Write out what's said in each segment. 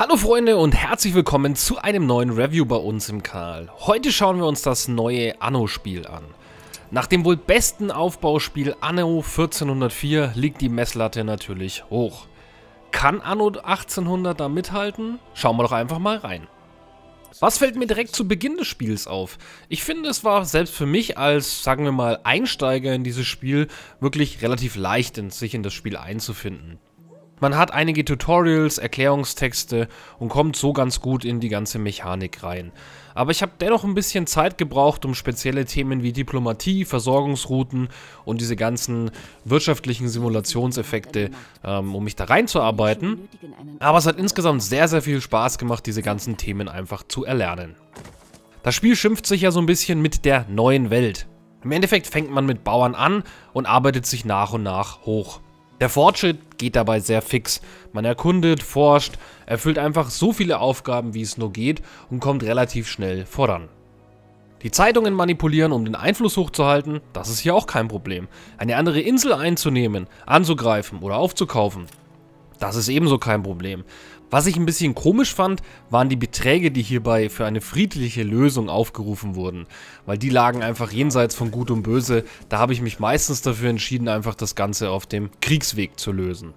Hallo Freunde und herzlich willkommen zu einem neuen Review bei uns im Kanal. Heute schauen wir uns das neue Anno-Spiel an. Nach dem wohl besten Aufbauspiel Anno 1404 liegt die Messlatte natürlich hoch. Kann Anno 1800 da mithalten? Schauen wir doch einfach mal rein. Was fällt mir direkt zu Beginn des Spiels auf? Ich finde, es war selbst für mich als, sagen wir mal, Einsteiger in dieses Spiel wirklich relativ leicht, sich in das Spiel einzufinden. Man hat einige Tutorials, Erklärungstexte und kommt so ganz gut in die ganze Mechanik rein. Aber ich habe dennoch ein bisschen Zeit gebraucht, um spezielle Themen wie Diplomatie, Versorgungsrouten und diese ganzen wirtschaftlichen Simulationseffekte, ähm, um mich da reinzuarbeiten. Aber es hat insgesamt sehr, sehr viel Spaß gemacht, diese ganzen Themen einfach zu erlernen. Das Spiel schimpft sich ja so ein bisschen mit der neuen Welt. Im Endeffekt fängt man mit Bauern an und arbeitet sich nach und nach hoch. Der Fortschritt geht dabei sehr fix. Man erkundet, forscht, erfüllt einfach so viele Aufgaben, wie es nur geht und kommt relativ schnell voran. Die Zeitungen manipulieren, um den Einfluss hochzuhalten, das ist hier auch kein Problem. Eine andere Insel einzunehmen, anzugreifen oder aufzukaufen, das ist ebenso kein Problem. Was ich ein bisschen komisch fand, waren die Beträge, die hierbei für eine friedliche Lösung aufgerufen wurden, weil die lagen einfach jenseits von Gut und Böse, da habe ich mich meistens dafür entschieden, einfach das Ganze auf dem Kriegsweg zu lösen.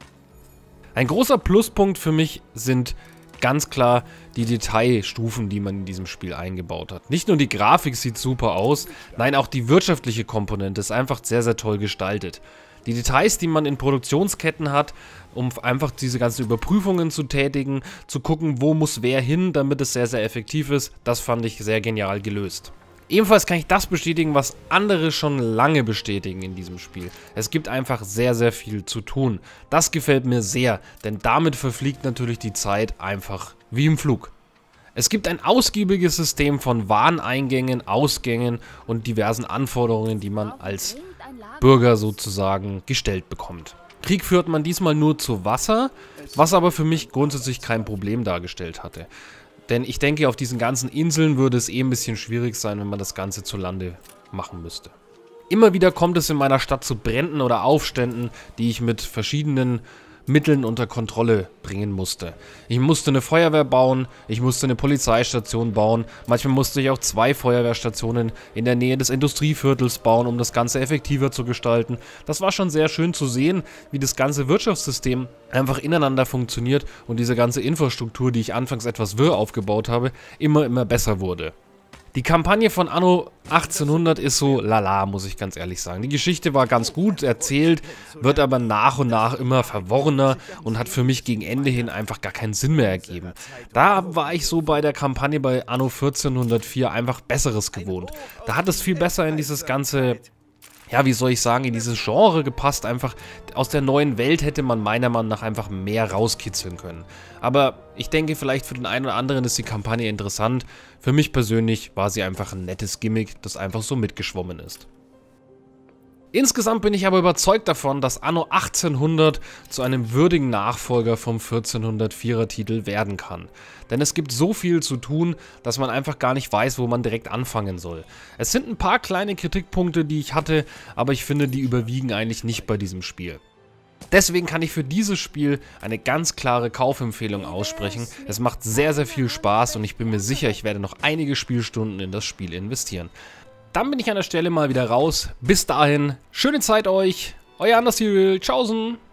Ein großer Pluspunkt für mich sind ganz klar die Detailstufen, die man in diesem Spiel eingebaut hat. Nicht nur die Grafik sieht super aus, nein, auch die wirtschaftliche Komponente ist einfach sehr, sehr toll gestaltet die Details, die man in Produktionsketten hat, um einfach diese ganzen Überprüfungen zu tätigen, zu gucken, wo muss wer hin, damit es sehr, sehr effektiv ist. Das fand ich sehr genial gelöst. Ebenfalls kann ich das bestätigen, was andere schon lange bestätigen in diesem Spiel. Es gibt einfach sehr, sehr viel zu tun. Das gefällt mir sehr, denn damit verfliegt natürlich die Zeit einfach wie im Flug. Es gibt ein ausgiebiges System von Wareneingängen, Ausgängen und diversen Anforderungen, die man als Bürger sozusagen gestellt bekommt. Krieg führt man diesmal nur zu Wasser, was aber für mich grundsätzlich kein Problem dargestellt hatte. Denn ich denke, auf diesen ganzen Inseln würde es eh ein bisschen schwierig sein, wenn man das Ganze zu Lande machen müsste. Immer wieder kommt es in meiner Stadt zu Bränden oder Aufständen, die ich mit verschiedenen Mitteln unter Kontrolle bringen musste. Ich musste eine Feuerwehr bauen, ich musste eine Polizeistation bauen, manchmal musste ich auch zwei Feuerwehrstationen in der Nähe des Industrieviertels bauen, um das Ganze effektiver zu gestalten. Das war schon sehr schön zu sehen, wie das ganze Wirtschaftssystem einfach ineinander funktioniert und diese ganze Infrastruktur, die ich anfangs etwas wirr aufgebaut habe, immer immer besser wurde. Die Kampagne von Anno 1800 ist so lala, muss ich ganz ehrlich sagen. Die Geschichte war ganz gut erzählt, wird aber nach und nach immer verworrener und hat für mich gegen Ende hin einfach gar keinen Sinn mehr ergeben. Da war ich so bei der Kampagne bei Anno 1404 einfach Besseres gewohnt. Da hat es viel besser in dieses ganze ja, wie soll ich sagen, in dieses Genre gepasst. Einfach aus der neuen Welt hätte man meiner Meinung nach einfach mehr rauskitzeln können. Aber ich denke, vielleicht für den einen oder anderen ist die Kampagne interessant. Für mich persönlich war sie einfach ein nettes Gimmick, das einfach so mitgeschwommen ist. Insgesamt bin ich aber überzeugt davon, dass Anno 1800 zu einem würdigen Nachfolger vom 1404er Titel werden kann. Denn es gibt so viel zu tun, dass man einfach gar nicht weiß, wo man direkt anfangen soll. Es sind ein paar kleine Kritikpunkte, die ich hatte, aber ich finde, die überwiegen eigentlich nicht bei diesem Spiel. Deswegen kann ich für dieses Spiel eine ganz klare Kaufempfehlung aussprechen. Es macht sehr, sehr viel Spaß und ich bin mir sicher, ich werde noch einige Spielstunden in das Spiel investieren dann bin ich an der Stelle mal wieder raus. Bis dahin, schöne Zeit euch. Euer Anders Hürl. Tschaußen.